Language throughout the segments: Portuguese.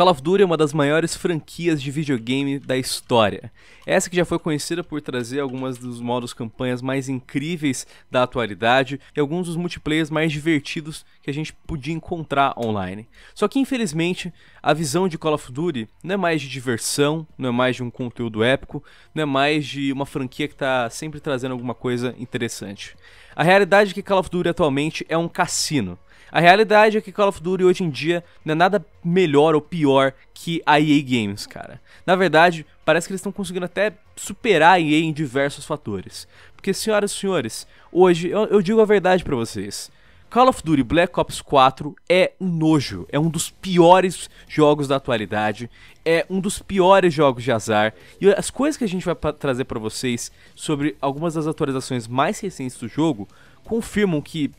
Call of Duty é uma das maiores franquias de videogame da história. Essa que já foi conhecida por trazer algumas dos modos campanhas mais incríveis da atualidade e alguns dos multiplayers mais divertidos que a gente podia encontrar online. Só que infelizmente, a visão de Call of Duty não é mais de diversão, não é mais de um conteúdo épico, não é mais de uma franquia que está sempre trazendo alguma coisa interessante. A realidade é que Call of Duty atualmente é um cassino. A realidade é que Call of Duty hoje em dia não é nada melhor ou pior que a EA Games, cara. Na verdade, parece que eles estão conseguindo até superar a EA em diversos fatores. Porque, senhoras e senhores, hoje eu, eu digo a verdade para vocês. Call of Duty Black Ops 4 é um nojo, é um dos piores jogos da atualidade, é um dos piores jogos de azar. E as coisas que a gente vai pra trazer para vocês sobre algumas das atualizações mais recentes do jogo confirmam que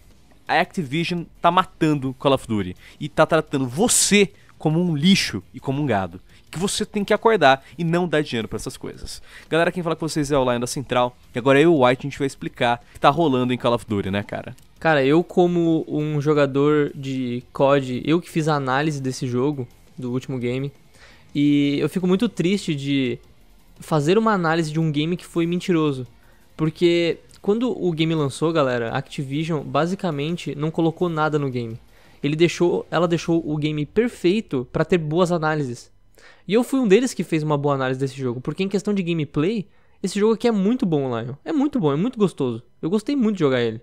a Activision tá matando Call of Duty e tá tratando você como um lixo e como um gado. Que você tem que acordar e não dar dinheiro para essas coisas. Galera, quem fala com vocês é o Lion da Central. E agora eu e o White a gente vai explicar o que tá rolando em Call of Duty, né, cara? Cara, eu como um jogador de COD, eu que fiz a análise desse jogo, do último game, e eu fico muito triste de fazer uma análise de um game que foi mentiroso. Porque quando o game lançou, galera, a Activision basicamente não colocou nada no game. Ele deixou, ela deixou o game perfeito para ter boas análises. E eu fui um deles que fez uma boa análise desse jogo, porque em questão de gameplay, esse jogo aqui é muito bom, Lion. É muito bom, é muito gostoso. Eu gostei muito de jogar ele.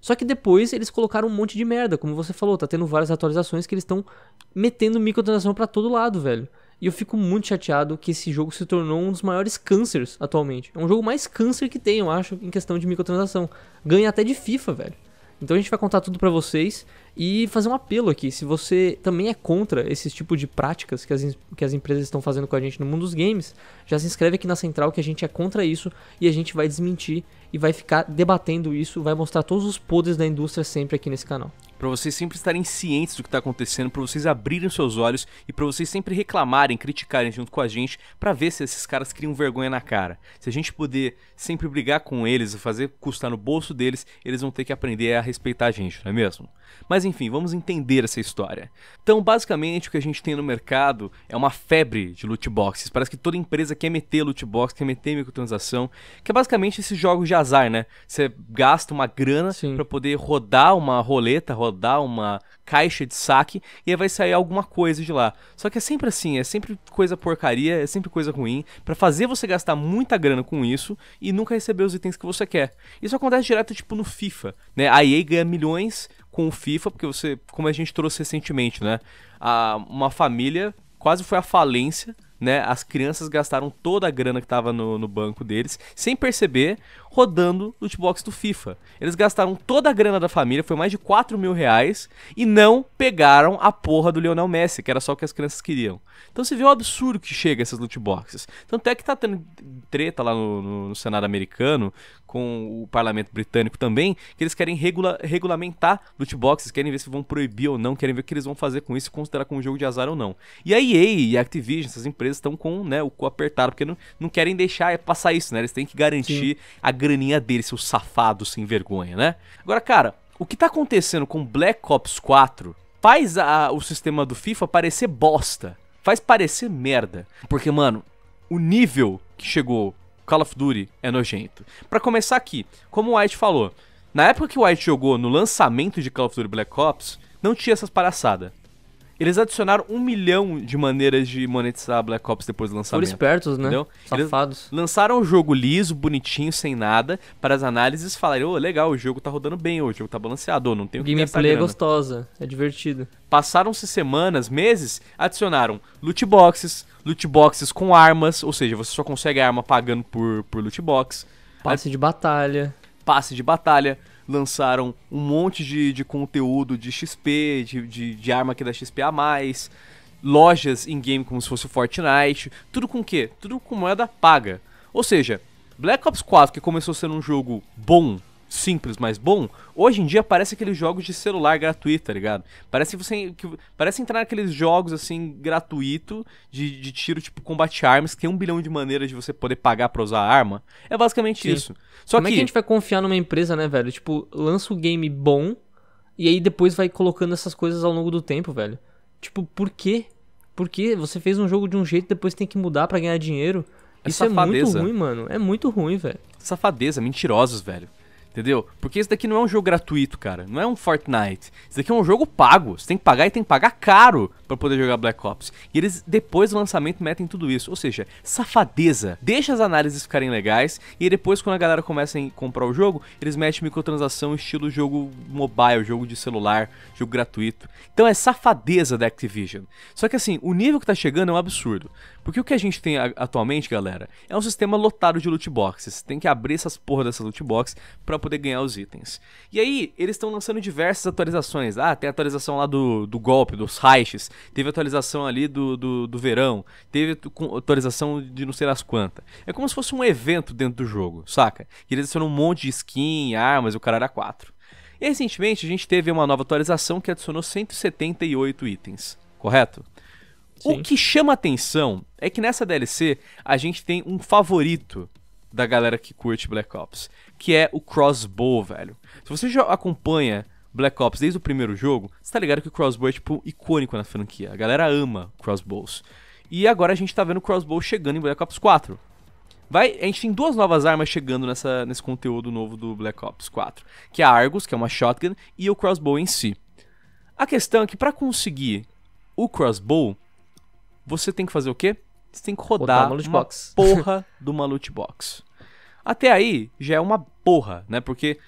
Só que depois eles colocaram um monte de merda, como você falou, tá tendo várias atualizações que eles estão metendo microtransação para todo lado, velho. E eu fico muito chateado que esse jogo se tornou um dos maiores cânceres atualmente. É um jogo mais câncer que tem, eu acho, em questão de microtransação. Ganha até de FIFA, velho. Então a gente vai contar tudo para vocês e fazer um apelo aqui. Se você também é contra esse tipo de práticas que as, que as empresas estão fazendo com a gente no mundo dos games, já se inscreve aqui na central que a gente é contra isso e a gente vai desmentir e vai ficar debatendo isso, vai mostrar todos os podres da indústria sempre aqui nesse canal para vocês sempre estarem cientes do que está acontecendo, para vocês abrirem seus olhos e para vocês sempre reclamarem, criticarem junto com a gente, para ver se esses caras criam vergonha na cara. Se a gente puder sempre brigar com eles fazer custar no bolso deles, eles vão ter que aprender a respeitar a gente, não é mesmo? Mas enfim, vamos entender essa história. Então, basicamente, o que a gente tem no mercado é uma febre de loot boxes. Parece que toda empresa quer meter loot box, quer meter microtransação, que é basicamente esses jogos de azar, né? Você gasta uma grana para poder rodar uma roleta, rodar rodar uma caixa de saque e aí vai sair alguma coisa de lá. Só que é sempre assim, é sempre coisa porcaria, é sempre coisa ruim, para fazer você gastar muita grana com isso e nunca receber os itens que você quer. Isso acontece direto tipo no FIFA, né? A EA ganha milhões com o FIFA, porque você, como a gente trouxe recentemente, né? A, uma família quase foi à falência né? As crianças gastaram toda a grana que tava no, no banco deles, sem perceber, rodando o lootbox do FIFA. Eles gastaram toda a grana da família, foi mais de 4 mil reais, e não pegaram a porra do Lionel Messi, que era só o que as crianças queriam. Então você vê o absurdo que chega essas lootboxes. Tanto é que tá tendo treta lá no, no, no Senado americano com o parlamento britânico também, que eles querem regula regulamentar loot boxes, querem ver se vão proibir ou não, querem ver o que eles vão fazer com isso, considerar como um jogo de azar ou não. E a EA e a Activision, essas empresas estão com né, o cu apertado, porque não, não querem deixar é passar isso, né? Eles têm que garantir Sim. a graninha deles, seus safados sem vergonha, né? Agora, cara, o que tá acontecendo com Black Ops 4 faz a, o sistema do FIFA parecer bosta. Faz parecer merda. Porque, mano, o nível que chegou Call of Duty é nojento. Para começar aqui, como o White falou, na época que o White jogou no lançamento de Call of Duty Black Ops, não tinha essas palhaçadas. Eles adicionaram um milhão de maneiras de monetizar Black Ops depois do lançamento. Foram espertos, né? Entendeu? Safados. Eles lançaram o jogo liso, bonitinho, sem nada, para as análises falarem, ô, oh, legal, o jogo tá rodando bem, oh, o jogo tá balanceado, não tem o que Gameplay é gostosa, é divertido. Passaram-se semanas, meses, adicionaram loot boxes, loot boxes com armas, ou seja, você só consegue a arma pagando por, por loot box. Passe de batalha. Passe de batalha lançaram um monte de, de conteúdo de XP, de, de, de arma que dá XP a mais, lojas em game como se fosse Fortnite, tudo com o quê? Tudo com moeda paga. Ou seja, Black Ops 4, que começou sendo um jogo bom, simples, mas bom, hoje em dia parece aqueles jogos de celular gratuito, tá ligado? Parece que você. Que, parece entrar naqueles jogos assim, gratuito, de, de tiro, tipo combate armas, que tem um bilhão de maneiras de você poder pagar pra usar a arma. É basicamente Sim. isso. Só Como é que... é que a gente vai confiar numa empresa, né, velho? Tipo, lança o um game bom e aí depois vai colocando essas coisas ao longo do tempo, velho. Tipo, por quê? Porque você fez um jogo de um jeito, depois tem que mudar para ganhar dinheiro. É isso é muito ruim, mano. É muito ruim, velho. Safadeza, mentirosos, velho. Entendeu? Porque isso daqui não é um jogo gratuito, cara. Não é um Fortnite. Isso daqui é um jogo pago. Você tem que pagar e tem que pagar caro para poder jogar Black Ops. E eles, depois do lançamento, metem tudo isso. Ou seja, safadeza. Deixa as análises ficarem legais e depois, quando a galera começa a comprar o jogo, eles metem microtransação estilo jogo mobile, jogo de celular, jogo gratuito. Então é safadeza da Activision. Só que assim, o nível que tá chegando é um absurdo. Porque o que a gente tem atualmente, galera, é um sistema lotado de loot boxes. tem que abrir essas porra dessas loot boxes para poder ganhar os itens. E aí, eles estão lançando diversas atualizações. Ah, tem a atualização lá do, do golpe, dos heists, teve atualização ali do, do, do verão, teve atualização de não sei as quantas. É como se fosse um evento dentro do jogo, saca? E eles adicionam um monte de skin, armas e o cara era 4. E recentemente a gente teve uma nova atualização que adicionou 178 itens, correto? Sim. O que chama atenção é que nessa DLC a gente tem um favorito da galera que curte Black Ops, que é o Crossbow, velho. Se você já acompanha Black Ops desde o primeiro jogo, você tá ligado que o crossbow é, tipo, icônico na franquia. A galera ama crossbows. E agora a gente tá vendo o crossbow chegando em Black Ops 4. Vai, a gente tem duas novas armas chegando nessa, nesse conteúdo novo do Black Ops 4, que é a Argus, que é uma shotgun, e o crossbow em si. A questão é que para conseguir o crossbow, você tem que fazer o quê? Você tem que rodar, rodar uma, uma porra de uma loot box. Até aí já é uma porra, né? Porque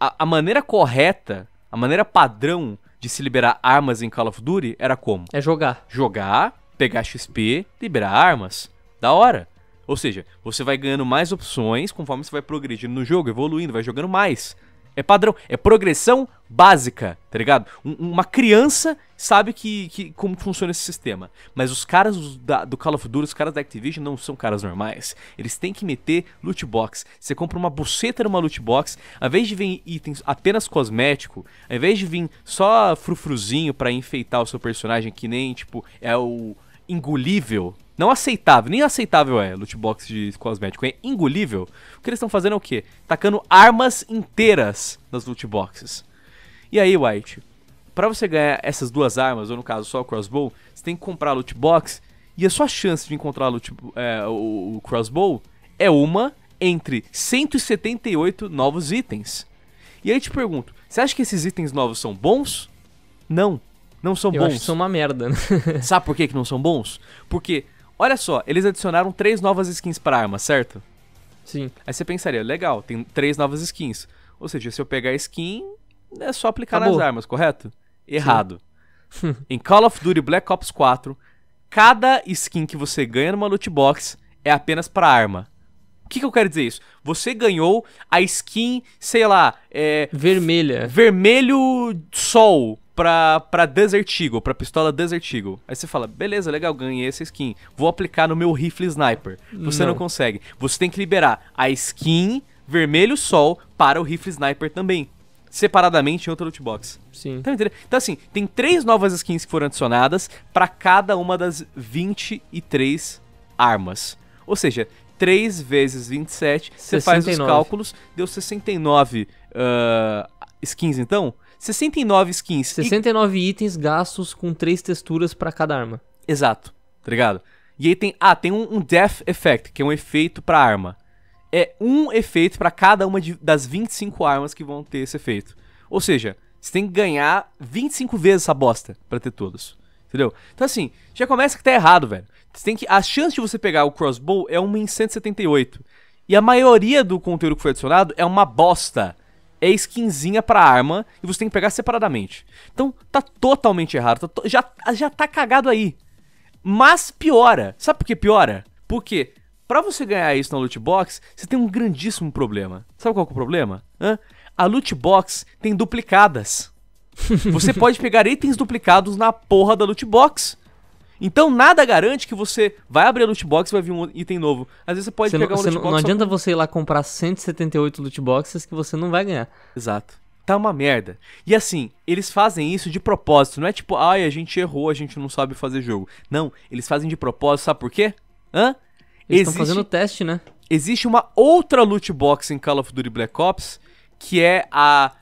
a, a maneira correta a maneira padrão de se liberar armas em Call of Duty era como? É jogar. Jogar, pegar XP, liberar armas. Da hora. Ou seja, você vai ganhando mais opções conforme você vai progredindo no jogo, evoluindo, vai jogando mais. É padrão, é progressão básica, tá ligado? Um, uma criança sabe que, que como funciona esse sistema. Mas os caras da, do Call of Duty, os caras da Activision não são caras normais. Eles têm que meter loot box. Você compra uma buceta numa loot box, ao invés de vir itens apenas cosmético, ao invés de vir só frufruzinho para enfeitar o seu personagem, que nem, tipo, é o engolível, não aceitável, nem aceitável é loot box de cosmético, é engolível. O que eles estão fazendo é o quê? Tacando armas inteiras nas loot boxes. E aí, White, para você ganhar essas duas armas, ou no caso só o crossbow, você tem que comprar a loot box e a sua chance de encontrar loot, é, o, o crossbow é uma entre 178 novos itens. E aí eu te pergunto, você acha que esses itens novos são bons? Não. Não são eu bons. Acho que são uma merda, né? Sabe por que, que não são bons? Porque, olha só, eles adicionaram três novas skins para arma, certo? Sim. Aí você pensaria, legal, tem três novas skins. Ou seja, se eu pegar skin, é só aplicar Acabou. nas armas, correto? Errado. em Call of Duty Black Ops 4, cada skin que você ganha numa loot box é apenas para arma. O que, que, eu quero dizer isso? Você ganhou a skin, sei lá, é. Vermelha. Vermelho Sol pra, pra Desert Eagle, pra pistola Desert Eagle. Aí você fala, beleza, legal, ganhei essa skin. Vou aplicar no meu rifle sniper. Você não, não consegue. Você tem que liberar a skin vermelho sol para o rifle sniper também. Separadamente em outro loot box. Sim. Tá Então, assim, tem três novas skins que foram adicionadas para cada uma das 23 armas. Ou seja, 3 vezes 27, você faz os cálculos, deu 69 uh, ah, skins então. 69 skins. 69 e... itens gastos com três texturas para cada arma. Exato, tá ligado? E aí tem, ah, tem um, um Death Effect, que é um efeito para arma. É um efeito para cada uma de, das 25 armas que vão ter esse efeito. Ou seja, você tem que ganhar 25 vezes essa bosta para ter todos. Entendeu? Então assim, já começa que tá errado, velho. Você tem que a chance de você pegar o crossbow é uma em 178. E a maioria do conteúdo que foi adicionado é uma bosta é skinzinha pra arma e você tem que pegar separadamente. Então tá totalmente errado, tá to... já, já tá cagado aí. Mas piora. Sabe por que piora? Porque para você ganhar isso na loot box, você tem um grandíssimo problema. Sabe qual é o problema? Hã? A loot box tem duplicadas. você pode pegar itens duplicados na porra da loot box. Então nada garante que você vai abrir a loot box e vai vir um item novo. Às vezes você pode você pegar não, um loot box. Não adianta só... você ir lá comprar 178 loot boxes que você não vai ganhar. Exato. Tá uma merda. E assim, eles fazem isso de propósito. Não é tipo, ai, a gente errou, a gente não sabe fazer jogo. Não, eles fazem de propósito, sabe por quê? Hã? Eles estão fazendo fazendo teste, né? Existe uma outra loot box em Call of Duty Black Ops que é a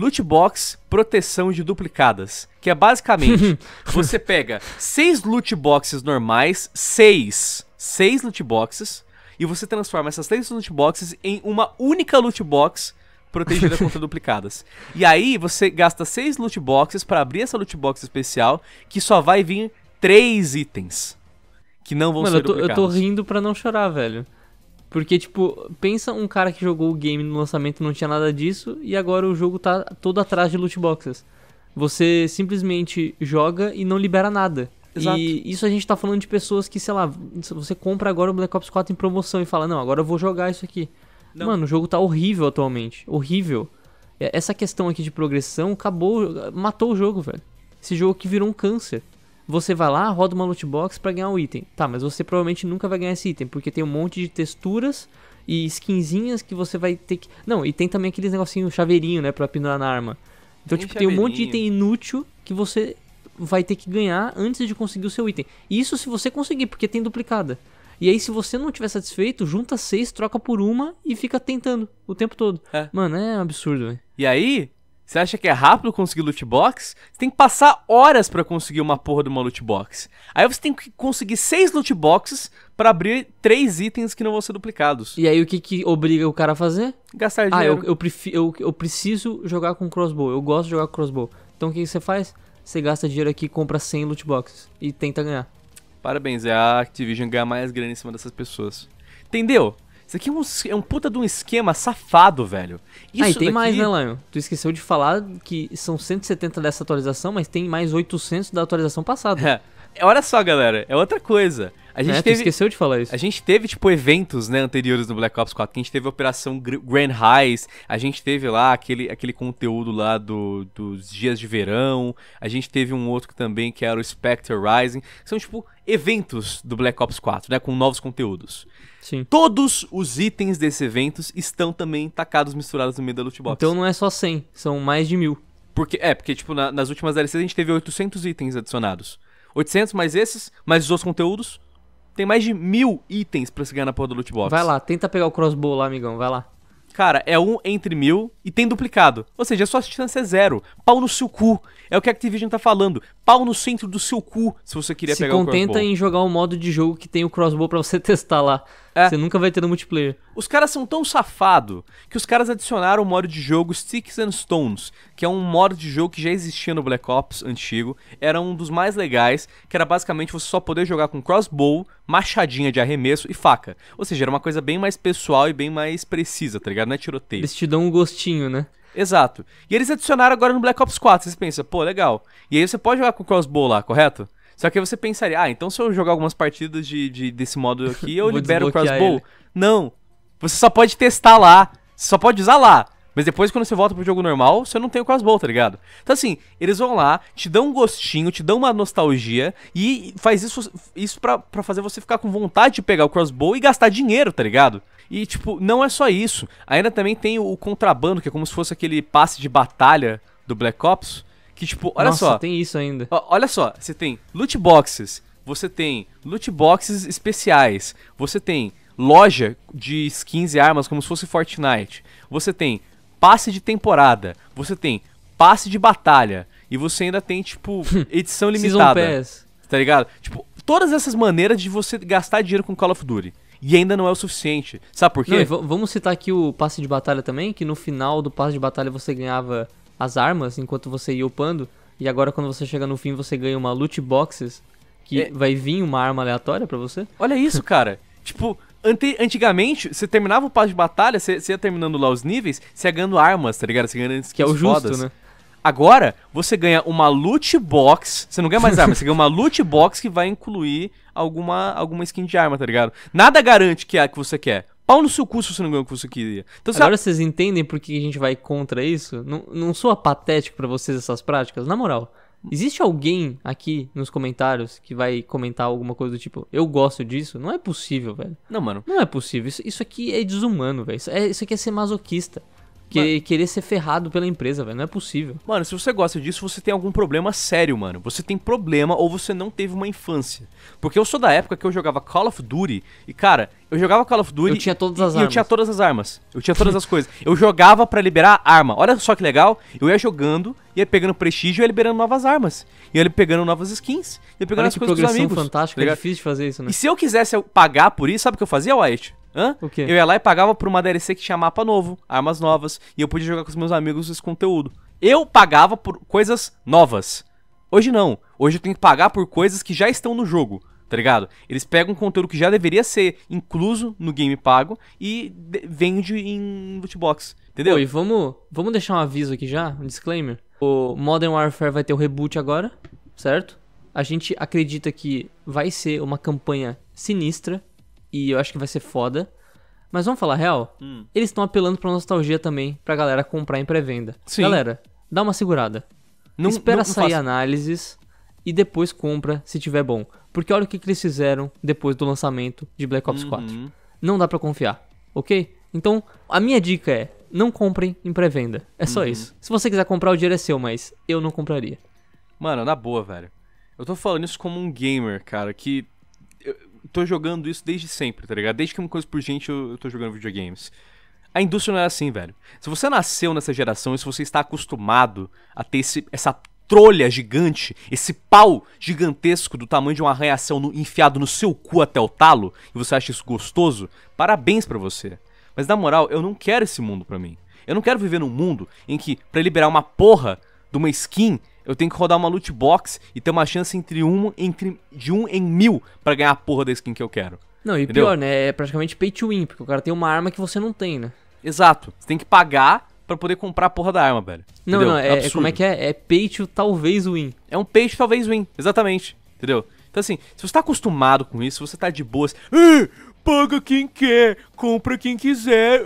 Loot box, proteção de duplicadas. Que é basicamente, você pega seis loot boxes normais, seis, seis loot boxes, e você transforma essas três loot boxes em uma única loot box protegida contra duplicadas. E aí você gasta seis loot boxes para abrir essa loot box especial que só vai vir três itens que não vão Mano, ser eu tô, duplicados. Eu tô rindo para não chorar, velho. Porque, tipo, pensa um cara que jogou o game no lançamento não tinha nada disso e agora o jogo tá todo atrás de loot boxes. Você simplesmente joga e não libera nada. Exato. E isso a gente tá falando de pessoas que, sei lá, você compra agora o Black Ops 4 em promoção e fala, não, agora eu vou jogar isso aqui. Não. Mano, o jogo tá horrível atualmente. Horrível. Essa questão aqui de progressão acabou, matou o jogo, velho. Esse jogo que virou um câncer você vai lá, roda uma loot box para ganhar um item. Tá, mas você provavelmente nunca vai ganhar esse item, porque tem um monte de texturas e skinzinhas que você vai ter que. Não, e tem também aqueles negocinho chaveirinho, né, para pendurar na arma. Então, tem tipo, tem um monte de item inútil que você vai ter que ganhar antes de conseguir o seu item. isso se você conseguir, porque tem duplicada. E aí, se você não tiver satisfeito, junta seis, troca por uma e fica tentando o tempo todo. É. Mano, é um absurdo, velho. E aí, você acha que é rápido conseguir loot box? Você tem que passar horas para conseguir uma porra de uma loot box. Aí você tem que conseguir seis loot boxes para abrir três itens que não vão ser duplicados. E aí o que, que obriga o cara a fazer? Gastar dinheiro. Ah, eu, eu, eu, eu preciso jogar com crossbow. Eu gosto de jogar com crossbow. Então o que, que você faz? Você gasta dinheiro aqui, compra 100 loot boxes e tenta ganhar. Parabéns, é a Activision ganhar mais grana em cima dessas pessoas. Entendeu? Isso aqui é um, é um puta de um esquema safado, velho. Isso ah, e tem daqui... mais, né, Lion? Tu esqueceu de falar que são 170 dessa atualização, mas tem mais 800 da atualização passada. É olha só, galera, é outra coisa. A gente é, teve, esqueceu de falar isso. A gente teve, tipo, eventos, né, anteriores no Black Ops 4, que a gente teve a Operação Grand Highs, a gente teve lá aquele, aquele conteúdo lá do, dos dias de verão, a gente teve um outro também que era o Spectre Rising, são, tipo, eventos do Black Ops 4, né, com novos conteúdos. Sim. Todos os itens desses eventos estão também tacados, misturados no meio da loot box. Então não é só 100, são mais de mil. Porque, é, porque, tipo, na, nas últimas DLCs a gente teve 800 itens adicionados. 800 mais esses, mais os outros conteúdos. Tem mais de mil itens pra se ganhar na porra do loot box. Vai lá, tenta pegar o crossbow lá, amigão, vai lá. Cara, é um entre mil e tem duplicado. Ou seja, a sua chance é zero. Pau no seu cu. É o que a Activision tá falando. Pau no centro do seu cu, se você queria se pegar o crossbow. Se contenta em jogar um modo de jogo que tem o crossbow pra você testar lá. É. Você nunca vai ter no multiplayer. Os caras são tão safado que os caras adicionaram o modo de jogo Sticks and Stones, que é um modo de jogo que já existia no Black Ops antigo, era um dos mais legais, que era basicamente você só poder jogar com crossbow, machadinha de arremesso e faca. Ou seja, era uma coisa bem mais pessoal e bem mais precisa, tá ligado? Não é tiroteio. Eles te dão um gostinho, né? Exato. E eles adicionaram agora no Black Ops 4, vocês pensam, pô, legal. E aí você pode jogar com crossbow lá, correto? Só que aí você pensaria, ah, então se eu jogar algumas partidas de, de desse modo aqui, eu libero o crossbow. Ele. Não. Você só pode testar lá. Você só pode usar lá. Mas depois, quando você volta pro jogo normal, você não tem o crossbow, tá ligado? Então, assim, eles vão lá, te dão um gostinho, te dão uma nostalgia e faz isso, isso pra, pra fazer você ficar com vontade de pegar o crossbow e gastar dinheiro, tá ligado? E, tipo, não é só isso. Ainda também tem o contrabando, que é como se fosse aquele passe de batalha do Black Ops, que, tipo, olha Nossa, só. tem isso ainda. Ó, olha só, você tem loot boxes, você tem loot boxes especiais, você tem loja de skins e armas como se fosse Fortnite, você tem passe de temporada, você tem passe de batalha, e você ainda tem, tipo, edição limitada. tá ligado? Tipo, todas essas maneiras de você gastar dinheiro com Call of Duty. E ainda não é o suficiente. Sabe por quê? Não, vamos citar aqui o passe de batalha também, que no final do passe de batalha você ganhava as armas enquanto você ia upando. E agora quando você chega no fim, você ganha uma loot boxes que é... vai vir uma arma aleatória para você. Olha isso, cara. tipo, ante... antigamente, você terminava o passo de batalha, você, ia terminando lá os níveis, você ia ganhando armas, tá ligado? Você ia ganhando skins Que é o justo, fodas. né? Agora, você ganha uma loot box. Você não ganha mais arma, você ganha uma loot box que vai incluir alguma, alguma skin de arma, tá ligado? Nada garante que é a que você quer. Pau no seu cu se você não ganhou o que você queria. Então, Agora você... vocês entendem por que a gente vai contra isso? Não, não soa patético para vocês essas práticas? Na moral, existe alguém aqui nos comentários que vai comentar alguma coisa do tipo, eu gosto disso? Não é possível, velho. Não, mano. Não é possível. Isso, isso aqui é desumano, velho. Isso, é, isso aqui é ser masoquista querer ser ferrado pela empresa, velho. Não é possível. Mano, se você gosta disso, você tem algum problema sério, mano. Você tem problema ou você não teve uma infância. Porque eu sou da época que eu jogava Call of Duty e, cara, eu jogava Call of Duty. Eu tinha todas as e, armas. Eu tinha todas as armas. Eu tinha todas as coisas. Eu jogava para liberar arma. Olha só que legal. Eu ia jogando, ia pegando prestígio e ia liberando novas armas. E ia pegando novas skins. Ia pegando as coisas dos amigos. fantástica. Tá é difícil de fazer isso, né? E se eu quisesse pagar por isso, sabe o que eu fazia, White? Hã? O quê? Eu ia lá e pagava por uma DLC que tinha mapa novo, armas novas, e eu podia jogar com os meus amigos esse conteúdo. Eu pagava por coisas novas. Hoje não. Hoje eu tenho que pagar por coisas que já estão no jogo, tá ligado? Eles pegam um conteúdo que já deveria ser incluso no game pago e vende em loot box, entendeu? e vamos, vamos deixar um aviso aqui já, um disclaimer. O Modern Warfare vai ter o reboot agora, certo? A gente acredita que vai ser uma campanha sinistra e eu acho que vai ser foda. Mas vamos falar real? Hum. Eles estão apelando pra nostalgia também, pra galera comprar em pré-venda. Galera, dá uma segurada. Não, Espera não, não sair faço. análises e depois compra se tiver bom. Porque olha o que, que eles fizeram depois do lançamento de Black Ops uhum. 4. Não dá para confiar, ok? Então, a minha dica é: não comprem em pré-venda. É só uhum. isso. Se você quiser comprar, o dinheiro é seu, mas eu não compraria. Mano, na boa, velho. Eu tô falando isso como um gamer, cara, que tô jogando isso desde sempre, tá ligado? Desde que uma coisa por gente eu, eu tô jogando videogames. A indústria não é assim, velho. Se você nasceu nessa geração e se você está acostumado a ter esse, essa trolha gigante, esse pau gigantesco do tamanho de uma arranhação no, enfiado no seu cu até o talo, e você acha isso gostoso, parabéns para você. Mas na moral, eu não quero esse mundo pra mim. Eu não quero viver num mundo em que, para liberar uma porra de uma skin, eu tenho que rodar uma loot box e ter uma chance entre um entre, de um em mil para ganhar a porra da skin que eu quero. Não, e entendeu? pior, né? É praticamente pay to win, porque o cara tem uma arma que você não tem, né? Exato. Você tem que pagar para poder comprar a porra da arma, velho. Não, entendeu? não, é, é, é como é que é? É pay to talvez win. É um pay to talvez win, exatamente. Entendeu? Então assim, se você tá acostumado com isso, se você tá de boas, paga quem quer, compra quem quiser,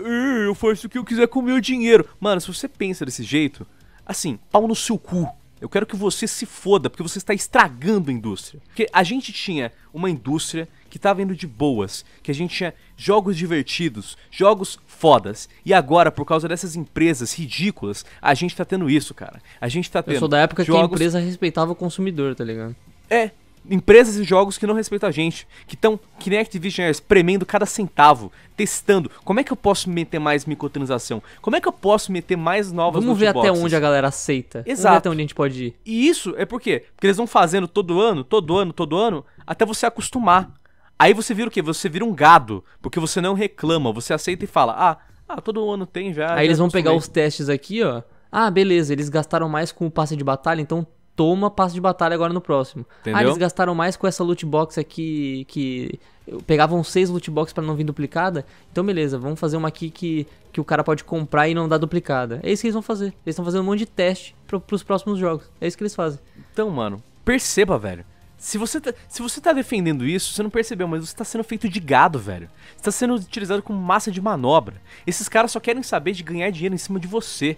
eu faço o que eu quiser com o meu dinheiro. Mano, se você pensa desse jeito, assim, pau no seu cu, eu quero que você se foda, porque você está estragando a indústria. Porque a gente tinha uma indústria que estava indo de boas, que a gente tinha jogos divertidos, jogos fodas. E agora, por causa dessas empresas ridículas, a gente está tendo isso, cara. A gente está tendo. Eu sou da época jogos... que a empresa respeitava o consumidor, tá ligado? É, empresas e jogos que não respeitam a gente, que estão, que nem Activision, premendo cada centavo, testando. Como é que eu posso meter mais microtransação? Como é que eu posso meter mais novas Vamos ver até onde a galera aceita. Exato. Vamos ver até onde a gente pode ir. E isso é por quê? Porque eles vão fazendo todo ano, todo ano, todo ano, até você acostumar. Aí você vira o quê? Você vira um gado, porque você não reclama, você aceita e fala, ah, ah todo ano tem já. Aí já eles vão acostumei. pegar os testes aqui, ó. Ah, beleza, eles gastaram mais com o passe de batalha, então toma passo de batalha agora no próximo. Ah, Entendeu? Ah, eles gastaram mais com essa loot box aqui que pegavam seis loot box para não vir duplicada. Então beleza, vamos fazer uma aqui que, que o cara pode comprar e não dá duplicada. É isso que eles vão fazer. Eles estão fazendo um monte de teste pro, pros próximos jogos. É isso que eles fazem. Então, mano, perceba, velho. Se você, tá, se você tá defendendo isso, você não percebeu, mas você tá sendo feito de gado, velho. Você tá sendo utilizado como massa de manobra. Esses caras só querem saber de ganhar dinheiro em cima de você.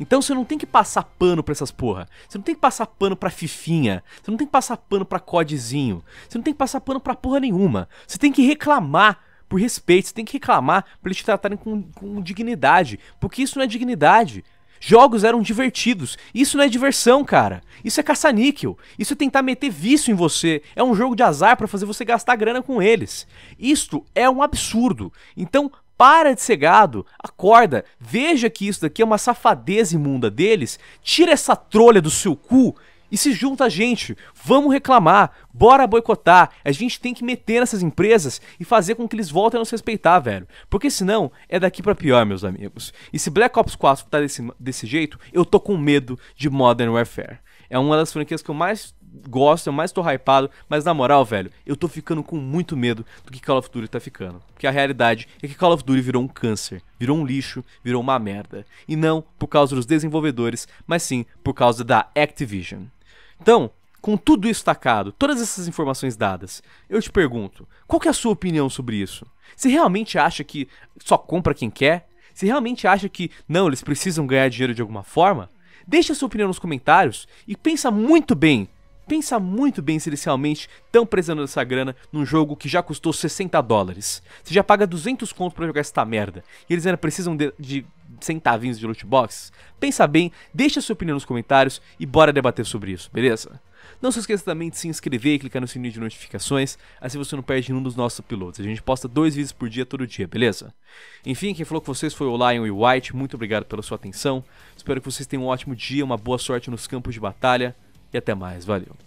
Então você não tem que passar pano pra essas porra. Você não tem que passar pano pra fifinha. Você não tem que passar pano pra codizinho, Você não tem que passar pano pra porra nenhuma. Você tem que reclamar por respeito. Você tem que reclamar pra eles te tratarem com, com dignidade. Porque isso não é dignidade. Jogos eram divertidos. Isso não é diversão, cara. Isso é caça-níquel. Isso é tentar meter vício em você. É um jogo de azar para fazer você gastar grana com eles. Isto é um absurdo. Então, para de ser gado, acorda, veja que isso daqui é uma safadeza imunda deles, tira essa trolha do seu cu e se junta a gente. Vamos reclamar, bora boicotar. A gente tem que meter nessas empresas e fazer com que eles voltem a nos respeitar, velho. Porque senão é daqui para pior, meus amigos. E se Black Ops 4 tá desse, desse jeito, eu tô com medo de Modern Warfare. É uma das franquias que eu mais gosto, eu mais tô hypado, mas na moral, velho, eu tô ficando com muito medo do que Call of Duty tá ficando. Porque a realidade é que Call of Duty virou um câncer, virou um lixo, virou uma merda. E não por causa dos desenvolvedores, mas sim por causa da Activision. Então, com tudo isso tacado, todas essas informações dadas, eu te pergunto, qual é a sua opinião sobre isso? Se realmente acha que só compra quem quer? Se realmente acha que não, eles precisam ganhar dinheiro de alguma forma? deixa a sua opinião nos comentários e pensa muito bem Pensa muito bem se eles realmente estão precisando dessa grana num jogo que já custou 60 dólares. Você já paga 200 contos para jogar esta merda. E eles ainda precisam de, de centavinhos de loot boxes. Pensa bem, deixa sua opinião nos comentários e bora debater sobre isso, beleza? Não se esqueça também de se inscrever e clicar no sininho de notificações, assim você não perde nenhum dos nossos pilotos. A gente posta dois vídeos por dia, todo dia, beleza? Enfim, quem falou com vocês foi o Lion e o White, muito obrigado pela sua atenção. Espero que vocês tenham um ótimo dia, uma boa sorte nos campos de batalha e até mais. Valeu.